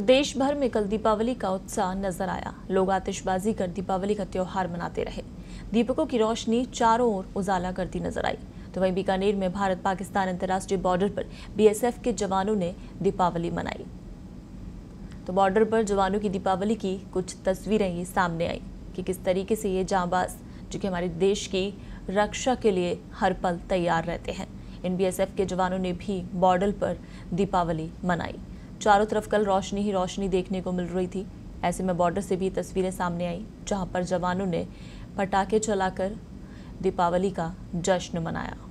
तो देश भर में कल दीपावली का उत्साह नजर आया लोग आतिशबाजी कर दीपावली का त्योहार मनाते रहे दीपकों की रोशनी चारों ओर उजाला करती नजर आई तो वहीं बीकानेर में भारत पाकिस्तान अंतर्राष्ट्रीय बॉर्डर पर बीएसएफ के जवानों ने दीपावली मनाई तो बॉर्डर पर जवानों की दीपावली की कुछ तस्वीरें ये सामने आई कि किस तरीके से ये जाबाज जो कि हमारे देश की रक्षा के लिए हर पल तैयार रहते हैं इन बीएसएफ के जवानों ने भी बॉर्डर पर दीपावली मनाई चारों तरफ कल रोशनी ही रोशनी देखने को मिल रही थी ऐसे में बॉर्डर से भी तस्वीरें सामने आई जहां पर जवानों ने पटाखे चलाकर दीपावली का जश्न मनाया